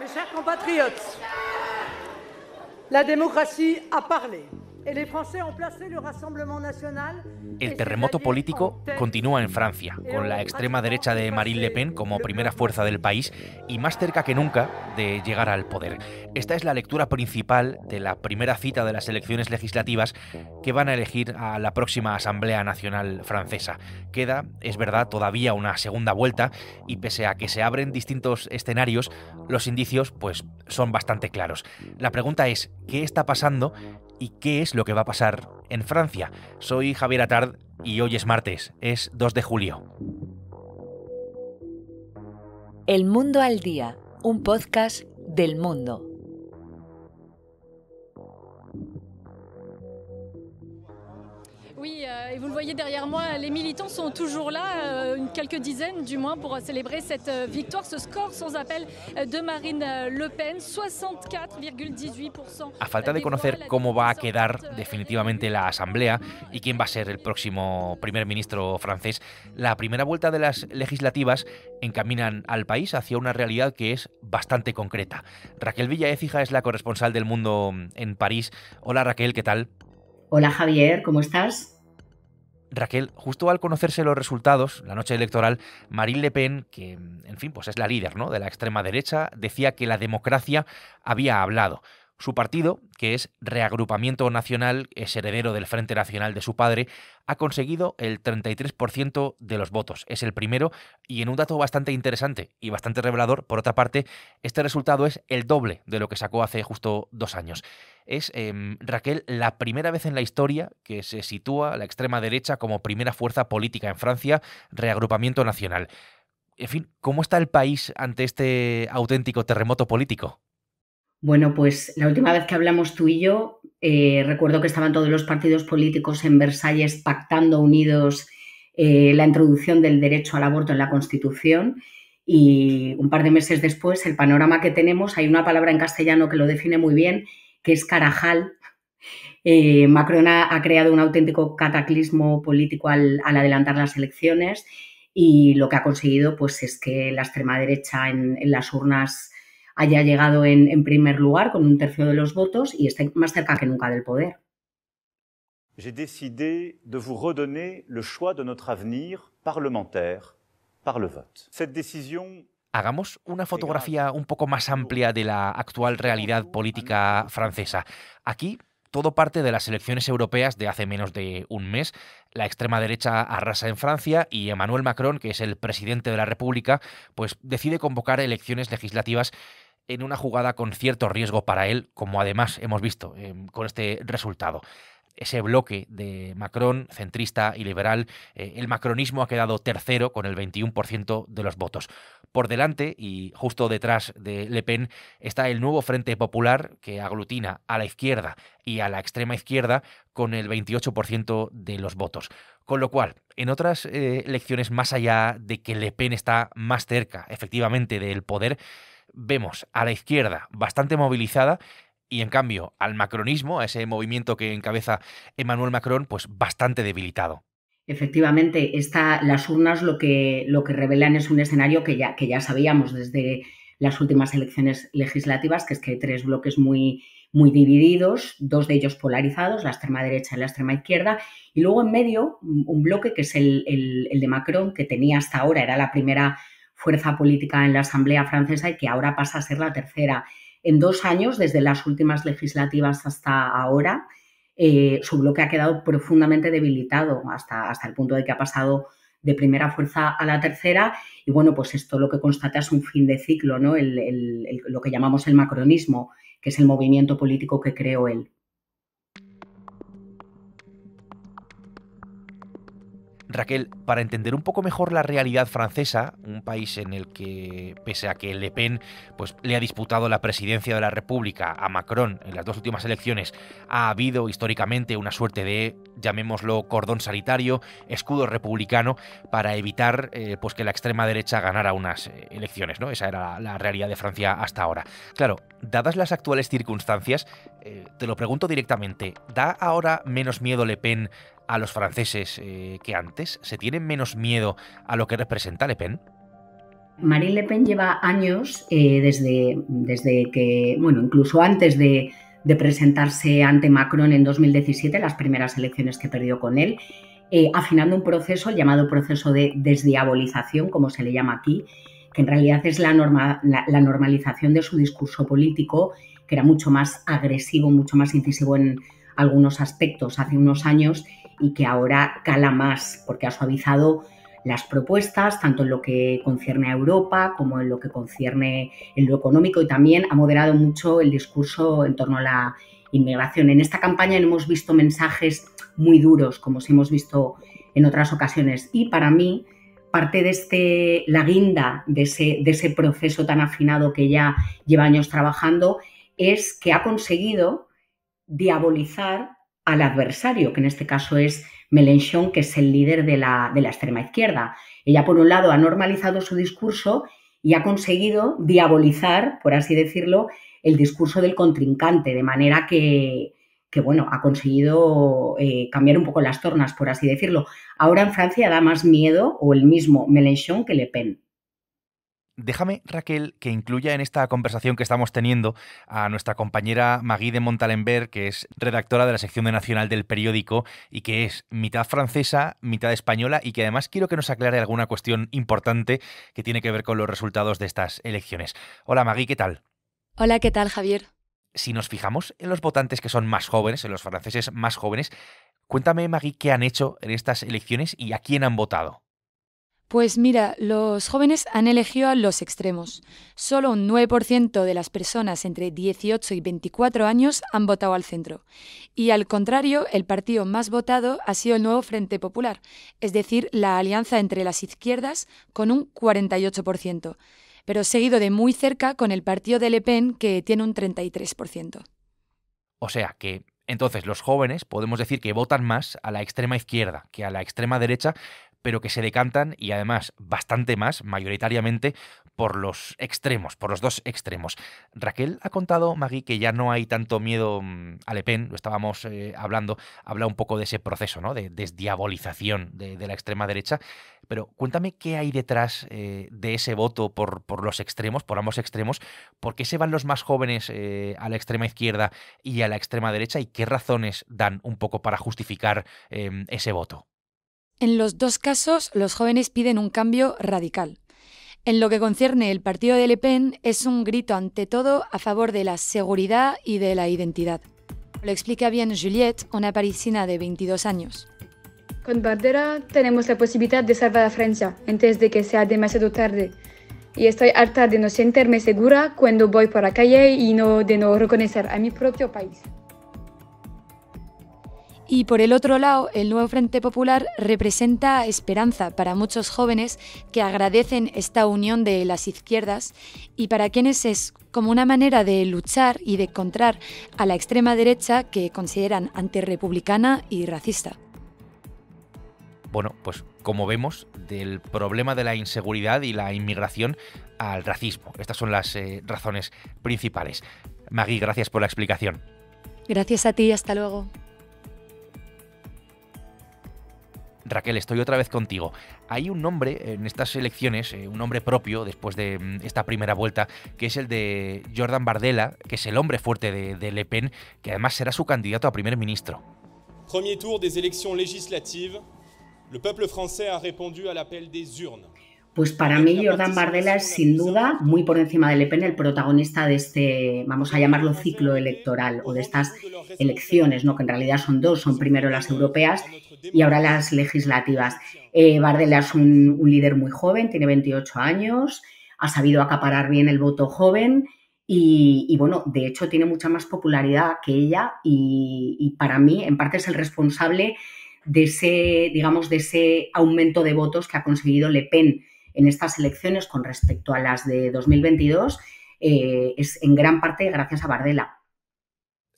Mes chers compatriotes, la démocratie a parlé. El terremoto político continúa en Francia, con la extrema derecha de Marine Le Pen como primera fuerza del país y más cerca que nunca de llegar al poder. Esta es la lectura principal de la primera cita de las elecciones legislativas que van a elegir a la próxima Asamblea Nacional Francesa. Queda, es verdad, todavía una segunda vuelta y pese a que se abren distintos escenarios, los indicios pues son bastante claros. La pregunta es, ¿qué está pasando y qué es lo que va a pasar en Francia. Soy Javier Atard y hoy es martes, es 2 de julio. El Mundo al Día, un podcast del mundo. Oui, euh, et vous le voyez derrière moi, les militants sont toujours là, euh, une quelques dizaines du moins, pour euh, célébrer cette victoire, ce score sans appel de Marine Le Pen, 64,18%. A falta de conocer cómo va a quedar definitivamente la Asamblea y quién va a ser el próximo primer ministro francés, la primera vuelta de las legislativas encaminan al país hacia una realidad que es bastante concreta. Raquel Villaécija es la corresponsal del mundo en París. Hola Raquel, ¿qué tal? Hola Javier, ¿cómo estás? Raquel, justo al conocerse los resultados, la noche electoral, Marine Le Pen, que en fin, pues es la líder ¿no? de la extrema derecha, decía que la democracia había hablado. Su partido, que es Reagrupamiento Nacional, es heredero del Frente Nacional de su padre, ha conseguido el 33% de los votos. Es el primero y en un dato bastante interesante y bastante revelador, por otra parte, este resultado es el doble de lo que sacó hace justo dos años. Es, em, Raquel, la primera vez en la historia que se sitúa la extrema derecha como primera fuerza política en Francia, Reagrupamiento Nacional. En fin, ¿cómo está el país ante este auténtico terremoto político? Bueno, pues la última vez que hablamos tú y yo, eh, recuerdo que estaban todos los partidos políticos en Versalles pactando unidos eh, la introducción del derecho al aborto en la Constitución y un par de meses después el panorama que tenemos, hay una palabra en castellano que lo define muy bien, que es carajal. Eh, Macron ha, creado un auténtico cataclismo político al, adelantar las elecciones y lo que ha conseguido pues, es que la extrema derecha en las urnas haya llegado en, primer lugar con un tercio de los votos y esté más cerca que nunca del poder. Hagamos una fotografía un poco más amplia de la actual realidad política francesa. Aquí todo parte de las elecciones europeas de hace menos de un mes. La extrema derecha arrasa en Francia y Emmanuel Macron, que es el presidente de la República, pues decide convocar elecciones legislativas en una jugada con cierto riesgo para él, como además hemos visto eh, con este resultado ese bloque de Macron, centrista y liberal, eh, el macronismo ha quedado tercero con el 21% de los votos. Por delante y justo detrás de Le Pen está el nuevo Frente Popular que aglutina a la izquierda y a la extrema izquierda con el 28% de los votos. Con lo cual, en otras elecciones, eh, más allá de que Le Pen está más cerca, efectivamente, del poder, vemos a la izquierda bastante movilizada y en cambio al macronismo, a ese movimiento que encabeza Emmanuel Macron, pues bastante debilitado. Efectivamente, las urnas lo que, lo que revelan es un escenario que ya, que ya sabíamos desde las últimas elecciones legislativas, que es que hay tres bloques muy, muy divididos, dos de ellos polarizados, la extrema derecha y la extrema izquierda, y luego en medio un bloque que es el, el de Macron, que tenía hasta ahora, era la primera fuerza política en la Asamblea francesa y que ahora pasa a ser la tercera. En dos años, desde las últimas legislativas hasta ahora, eh, su bloque ha quedado profundamente debilitado hasta, hasta el punto de que ha pasado de primera fuerza a la tercera. Y bueno, pues esto lo que constata es un fin de ciclo, ¿no? lo que llamamos el macronismo, que es el movimiento político que creó él. Raquel, para entender un poco mejor la realidad francesa, un país en el que, pese a que Le Pen pues, le ha disputado la presidencia de la República a Macron en las dos últimas elecciones, ha habido históricamente una suerte de, llamémoslo, cordón sanitario, escudo republicano, para evitar eh, pues, que la extrema derecha ganara unas eh, elecciones. ¿no? Esa era la, realidad de Francia hasta ahora. Claro, dadas las actuales circunstancias, eh, te lo pregunto directamente, ¿da ahora menos miedo Le Pen a los franceses eh, que antes? ¿Se tienen menos miedo a lo que representa Le Pen? Marine Le Pen lleva años eh, desde, desde que, bueno, incluso antes de, presentarse ante Macron en 2017, las primeras elecciones que perdió con él, eh, afinando un proceso, llamado proceso de desdiabolización, como se le llama aquí, que en realidad es la normalización de su discurso político, que era mucho más agresivo, mucho más incisivo en algunos aspectos hace unos años y que ahora cala más porque ha suavizado las propuestas, tanto en lo que concierne a Europa como en lo que concierne en lo económico y también ha moderado mucho el discurso en torno a la inmigración. En esta campaña hemos visto mensajes muy duros como si hemos visto en otras ocasiones y para mí parte de este, la guinda de ese, de ese proceso tan afinado que ya lleva años trabajando es que ha conseguido diabolizar al adversario, que en este caso es Mélenchon, que es el líder de la, de la extrema izquierda. Ella, por un lado, ha normalizado su discurso y ha conseguido diabolizar, por así decirlo, el discurso del contrincante, de manera que, bueno, ha conseguido eh, cambiar un poco las tornas, por así decirlo. Ahora en Francia da más miedo, o el mismo Mélenchon, que Le Pen. Déjame, Raquel, que incluya en esta conversación que estamos teniendo a nuestra compañera Magui de Montalembert, que es redactora de la sección de nacional del periódico y que es mitad francesa, mitad española, y que además quiero que nos aclare alguna cuestión importante que tiene que ver con los resultados de estas elecciones. Hola, Magui, ¿qué tal? Hola, ¿qué tal, Javier? Si nos fijamos en los votantes que son más jóvenes, en los franceses más jóvenes, cuéntame, Magui, qué han hecho en estas elecciones y a quién han votado. Pues mira, los jóvenes han elegido a los extremos. Solo un 9% de las personas entre 18 y 24 años han votado al centro. Y al contrario, el partido más votado ha sido el nuevo Frente Popular, es decir, la alianza entre las izquierdas con un 48%, pero seguido de muy cerca con el partido de Le Pen que tiene un 33%. O sea que entonces los jóvenes podemos decir que votan más a la extrema izquierda que a la extrema derecha pero que se decantan y además bastante más, mayoritariamente, por los extremos, por los dos extremos. Raquel ha contado, Maggie, que ya no hay tanto miedo mm, a Le Pen, lo estábamos eh, hablando, habla un poco de ese proceso, ¿no? De desdiabolización de, la extrema derecha, pero cuéntame qué hay detrás eh, de ese voto por, los extremos, por ambos extremos, por qué se van los más jóvenes eh, a la extrema izquierda y a la extrema derecha y qué razones dan un poco para justificar em, ese voto. En los dos casos, los jóvenes piden un cambio radical. En lo que concierne el partido de Le Pen, es un grito ante todo a favor de la seguridad y de la identidad. Lo explica bien Juliette, una parisina de 22 años. Con Bardera tenemos la posibilidad de salvar a Francia antes de que sea demasiado tarde. Y estoy harta de no sentirme segura cuando voy por la calle y no de no reconocer a mi propio país. Y por el otro lado, el nuevo Frente Popular representa esperanza para muchos jóvenes que agradecen esta unión de las izquierdas y para quienes es como una manera de luchar y de contrar a la extrema derecha que consideran antirrepublicana y racista. Bueno, pues como vemos, del problema de la inseguridad y la inmigración al racismo. Estas son las eh, razones principales. Magui, gracias por la explicación. Gracias a ti, hasta luego. Raquel, estoy otra vez contigo. Hay un nombre en estas elecciones, eh, un nombre propio después de mm, esta primera vuelta, que es el de Jordan Bardella, que es el hombre fuerte de, Le Pen, que además será su candidato a primer ministro. Premier tour des élections législatives. Le peuple français a répondu à l'appel des urnes. Pues para mí Jordan Bardella es sin duda muy por encima de Le Pen el protagonista de este, vamos a llamarlo ciclo electoral o de estas elecciones, ¿no? que en realidad son dos, son primero las europeas y ahora las legislativas. Eh, Bardella es un, líder muy joven, tiene 28 años, ha sabido acaparar bien el voto joven y, bueno, de hecho tiene mucha más popularidad que ella y, y para mí en parte es el responsable de ese, digamos, de ese aumento de votos que ha conseguido Le Pen en estas elecciones con respecto a las de 2022 eh, es en gran parte gracias a Bardella.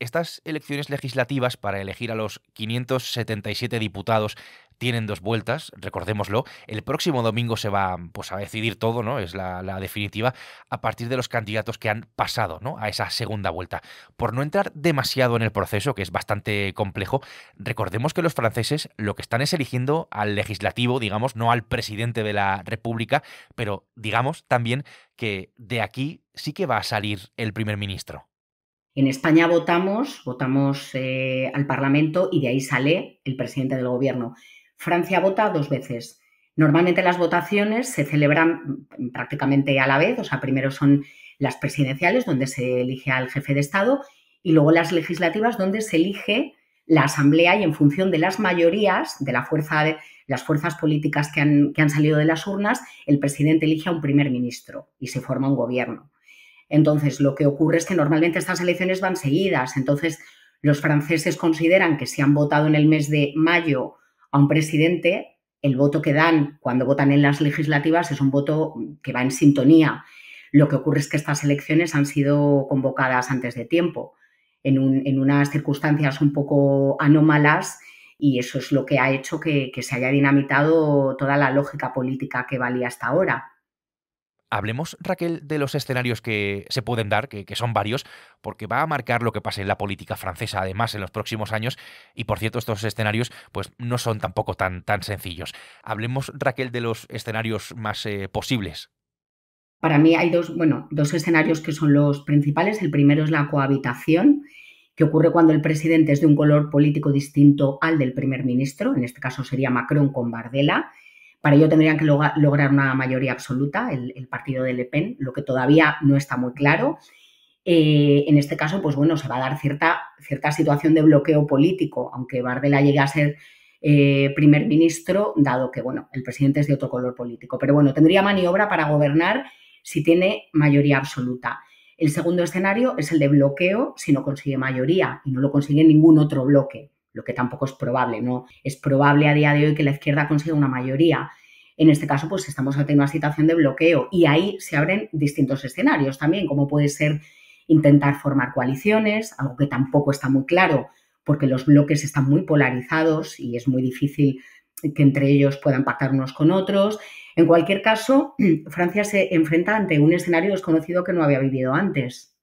Estas elecciones legislativas para elegir a los 577 diputados tienen dos vueltas, recordémoslo. El próximo domingo se va pues, a decidir todo, ¿no? Es la, definitiva, a partir de los candidatos que han pasado, ¿no? A esa segunda vuelta. Por no entrar demasiado en el proceso, que es bastante complejo, recordemos que los franceses lo que están es eligiendo al legislativo, digamos, no al presidente de la República, pero digamos también que de aquí sí que va a salir el primer ministro. En España votamos, votamos eh, al Parlamento y de ahí sale el presidente del gobierno. Francia vota dos veces. Normalmente las votaciones se celebran prácticamente a la vez, o sea, primero son las presidenciales donde se elige al jefe de Estado y luego las legislativas donde se elige la Asamblea y en función de las mayorías, de la fuerza de, las fuerzas políticas que han salido de las urnas, el presidente elige a un primer ministro y se forma un gobierno. Entonces, lo que ocurre es que normalmente estas elecciones van seguidas. Entonces, los franceses consideran que si han votado en el mes de mayo a un presidente, el voto que dan cuando votan en las legislativas es un voto que va en sintonía. Lo que ocurre es que estas elecciones han sido convocadas antes de tiempo, en, unas circunstancias un poco anómalas, y eso es lo que ha hecho que se haya dinamitado toda la lógica política que valía hasta ahora. Hablemos, Raquel, de los escenarios que se pueden dar, que, son varios, porque va a marcar lo que pase en la política francesa, además, en los próximos años. Y por cierto, estos escenarios, pues no son tampoco tan, tan sencillos. Hablemos, Raquel, de los escenarios más eh, posibles. Para mí hay dos, bueno, dos escenarios que son los principales. El primero es la cohabitación, que ocurre cuando el presidente es de un color político distinto al del primer ministro, en este caso sería Macron con Bardella para ello tendrían que lograr una mayoría absoluta, el, partido de Le Pen, lo que todavía no está muy claro. Eh, en este caso, pues bueno, se va a dar cierta, situación de bloqueo político, aunque Bardella llegue a ser eh, primer ministro, dado que, bueno, el presidente es de otro color político. Pero bueno, tendría maniobra para gobernar si tiene mayoría absoluta. El segundo escenario es el de bloqueo si no consigue mayoría y no lo consigue ningún otro bloque lo que tampoco es probable, ¿no? Es probable a día de hoy que la izquierda consiga una mayoría. En este caso, pues estamos ante una situación de bloqueo y ahí se abren distintos escenarios también, como puede ser intentar formar coaliciones, algo que tampoco está muy claro porque los bloques están muy polarizados y es muy difícil que entre ellos puedan pactar unos con otros. En cualquier caso, Francia se enfrenta ante un escenario desconocido que no había vivido antes.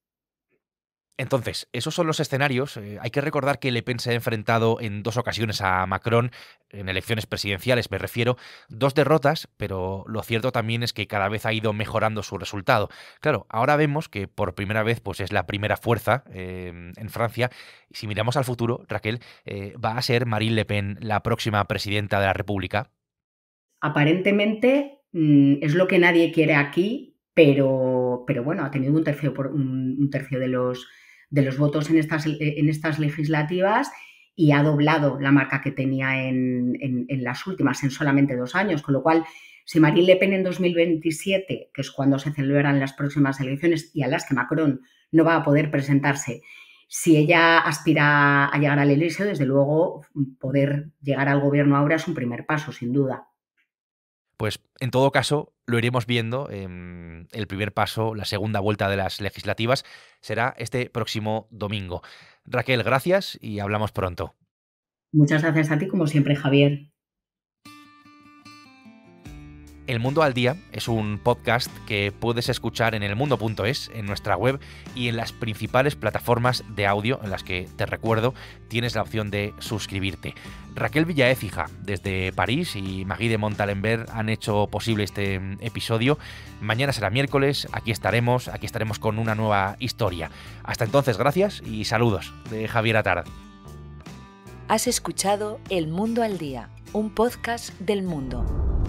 Entonces, esos son los escenarios. Eh, hay que recordar que Le Pen se ha enfrentado en dos ocasiones a Macron, en elecciones presidenciales me refiero, dos derrotas, pero lo cierto también es que cada vez ha ido mejorando su resultado. Claro, ahora vemos que por primera vez pues, es la primera fuerza em, en Francia. Y si miramos al futuro, Raquel, eh, va a ser Marine Le Pen la próxima presidenta de la República. Aparentemente mm, es lo que nadie quiere aquí, pero, pero bueno, ha tenido un tercio, por, un tercio de los de los votos en estas, eh, en estas legislativas y ha doblado la marca que tenía en, en, las últimas, en solamente dos años. Con lo cual, si Marine Le Pen en 2027, que es cuando se celebran las próximas elecciones y a las que Macron no va a poder presentarse, si ella aspira a llegar al Eliseo, desde luego poder llegar al gobierno ahora es un primer paso, sin duda. Pues en todo caso, lo iremos viendo. en el primer paso, la segunda vuelta de las legislativas, será este próximo domingo. Raquel, gracias y hablamos pronto. Muchas gracias a ti, como siempre, Javier. El Mundo al Día es un podcast que puedes escuchar en elmundo.es, en nuestra web y en las principales plataformas de audio en las que, te recuerdo, tienes la opción de suscribirte. Raquel Villaécija, desde París, y Magui de Montalembert han hecho posible este episodio. Mañana será miércoles, aquí estaremos, aquí estaremos con una nueva historia. Hasta entonces, gracias y saludos de Javier Atard. Has escuchado El Mundo al Día, un podcast del mundo.